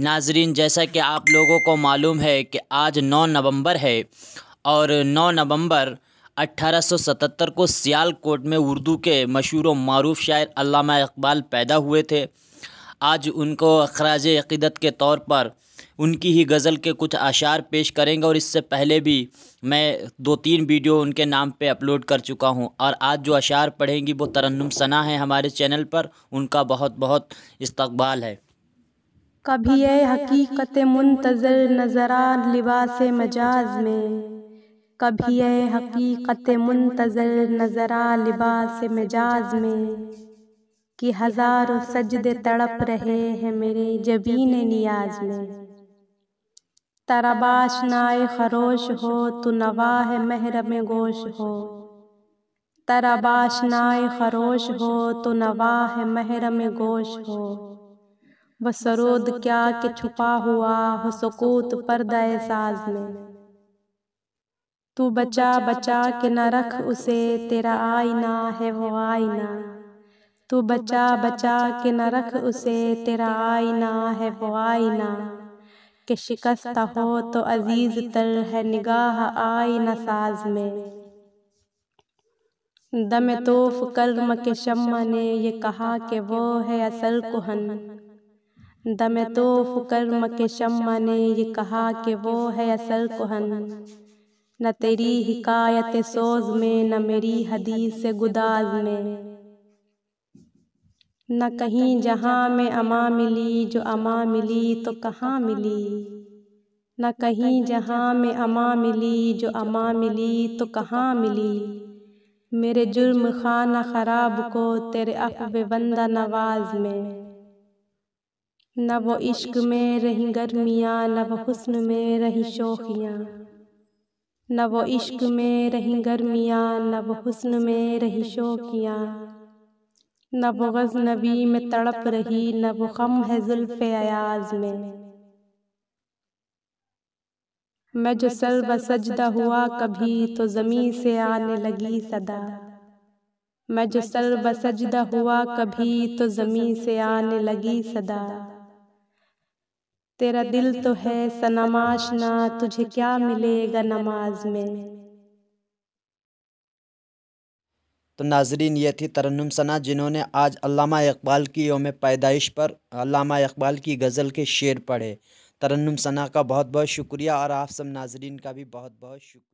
नाजरीन जैसा कि आप लोगों को मालूम है कि आज 9 नवंबर है और 9 नवंबर 1877 को सियालकोट में उर्दू के मशहूर व मरूफ शायर अल्लामा इकबाल पैदा हुए थे आज उनको अखराज अक़ीदत के तौर पर उनकी ही गज़ल के कुछ आशार पेश करेंगे और इससे पहले भी मैं दो तीन वीडियो उनके नाम पे अपलोड कर चुका हूँ और आज जो अशार पढ़ेंगी वो तरन्नम सना है हमारे चैनल पर उनका बहुत बहुत इस्तकबाल है कभी ये हकीकत मुंतज़र नजरा लिबास मजाज में कभी ये हकीकत मुंतज़र नजरा लिबास मजाज में कि हज़ारों सजदे तड़प रहे हैं मेरे जबीन नियाज में तराबाश नाए खरोश हो तो नवाह महर में गोश हो तराबाश नाए खरोश हो तो नवाह महर में गोश हो व सरोद क्या के छुपा हुआ हो सकूत पर्दा साज में तू बचा बचा के न रख उसे तेरा आईना है वो आईना तू बचा बचा के न रख उसे तेरा आईना है वो आईना के शिकस्त हो तो अजीज तर है निगाह आईना साज में दम तोफ कलम के शम्मा ने ये कहा कि वो है असल कुहन दम तो फ़ुकर शम्मा ने ये कहा कि वो है असल कोहन न तेरी हिकायत सोज में न मेरी हदीस गुदाज में न कहीं जहाँ में अमां मिली जो अमां मिली तो कहाँ मिली न कहीं जहाँ में अमां मिली जो अमां मिली तो कहाँ मिली मेरे जुर्म खाना खराब को तेरे अफ़ बंदा नवाज में न वो इश्क में रही गर्मियाँ न वो हुस्न में रही शोखियाँ न वो इश्क में रही गर्मियाँ न वो हुस्न में रही शोखियाँ न वो गजनबी में तड़प रही न वो गम है जुल्फ़ अयाज में मैं जो सर व सजदा हुआ कभी तो ज़मी से आने लगी सदा मैं जो सर व सजदा हुआ कभी तो ज़मी से आने लगी सदा तेरा दिल तो, तो है सनमाश ना तुझे क्या मिलेगा नमाज में तो नाजरीन ये थी तरन्नुम सना जिन्होंने आज अल्लामा इकबाल की योम पैदाइश पर अल्लामा इकबाल की गज़ल के शेर पढ़े तरन्नुम सना का बहुत बहुत शुक्रिया और आप सब नाजरीन का भी बहुत बहुत शुक्रिया